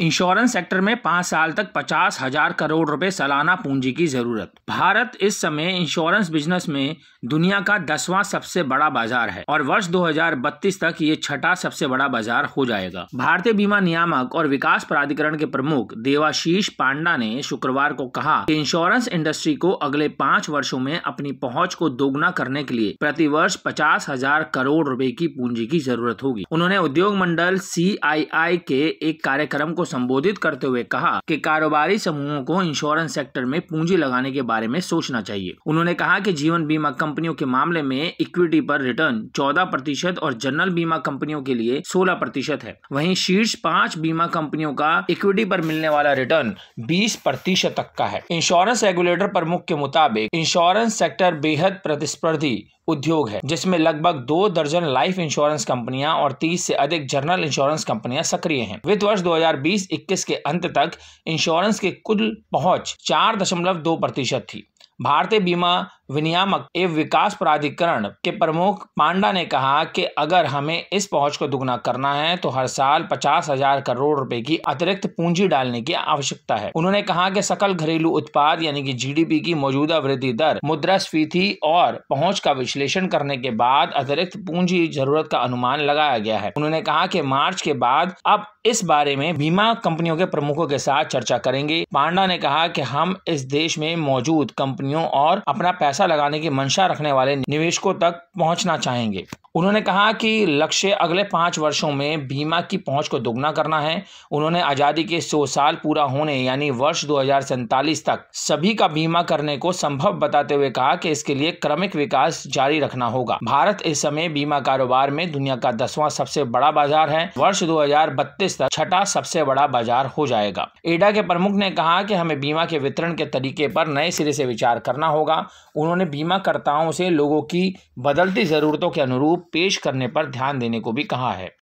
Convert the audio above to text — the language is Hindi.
इंश्योरेंस सेक्टर में पाँच साल तक पचास हजार करोड़ रुपए सालाना पूंजी की जरूरत भारत इस समय इंश्योरेंस बिजनेस में दुनिया का दसवां सबसे बड़ा बाजार है और वर्ष 2032 तक ये छठा सबसे बड़ा बाजार हो जाएगा भारतीय बीमा नियामक और विकास प्राधिकरण के प्रमुख देवाशीष पांडा ने शुक्रवार को कहा कि इंश्योरेंस इंडस्ट्री को अगले पाँच वर्षो में अपनी पहुँच को दोगुना करने के लिए प्रति वर्ष पचास हजार करोड़ रूपए की पूंजी की जरूरत होगी उन्होंने उद्योग मंडल सी के एक कार्यक्रम को संबोधित करते हुए कहा कि कारोबारी समूहों को इंश्योरेंस सेक्टर में पूंजी लगाने के बारे में सोचना चाहिए उन्होंने कहा कि जीवन बीमा कंपनियों के मामले में इक्विटी पर रिटर्न चौदह प्रतिशत और जनरल बीमा कंपनियों के लिए सोलह प्रतिशत है वहीं शीर्ष पांच बीमा कंपनियों का इक्विटी पर मिलने वाला रिटर्न बीस प्रतिशत तक का है इंश्योरेंस रेगुलेटर प्रमुख के मुताबिक इंश्योरेंस सेक्टर बेहद प्रतिस्पर्धी उद्योग है जिसमें लगभग दो दर्जन लाइफ इंश्योरेंस कंपनियां और 30 से अधिक जनरल इंश्योरेंस कंपनियां सक्रिय हैं वित्त वर्ष 2020 2021 के अंत तक इंश्योरेंस के कुल पहुंच चार दशमलव दो प्रतिशत थी भारतीय बीमा विनियामक एवं विकास प्राधिकरण के प्रमुख पांडा ने कहा कि अगर हमें इस पहुंच को दुगना करना है तो हर साल पचास हजार करोड़ रुपए की अतिरिक्त पूंजी डालने की आवश्यकता है उन्होंने कहा कि सकल घरेलू उत्पाद यानी कि जीडीपी की मौजूदा वृद्धि दर मुद्रास्फीति और पहुंच का विश्लेषण करने के बाद अतिरिक्त पूंजी जरूरत का अनुमान लगाया गया है उन्होंने कहा कि मार्च के बाद अब इस बारे में बीमा कंपनियों के प्रमुखों के साथ चर्चा करेंगे पांडा ने कहा कि हम इस देश में मौजूद कंपनियों और अपना पैसा पैसा लगाने की मंशा रखने वाले निवेशकों तक पहुंचना चाहेंगे उन्होंने कहा कि लक्ष्य अगले पाँच वर्षों में बीमा की पहुंच को दोगुना करना है उन्होंने आज़ादी के सौ साल पूरा होने यानी वर्ष दो तक सभी का बीमा करने को संभव बताते हुए कहा कि इसके लिए क्रमिक विकास जारी रखना होगा भारत इस समय बीमा कारोबार में दुनिया का दसवां सबसे बड़ा बाजार है वर्ष दो तक छठा सबसे बड़ा बाजार हो जाएगा एडा के प्रमुख ने कहा कि हमें बीमा के वितरण के तरीके पर नए सिरे से विचार करना होगा उन्होंने बीमाकर्ताओं से लोगों की बदलती ज़रूरतों के अनुरूप पेश करने पर ध्यान देने को भी कहा है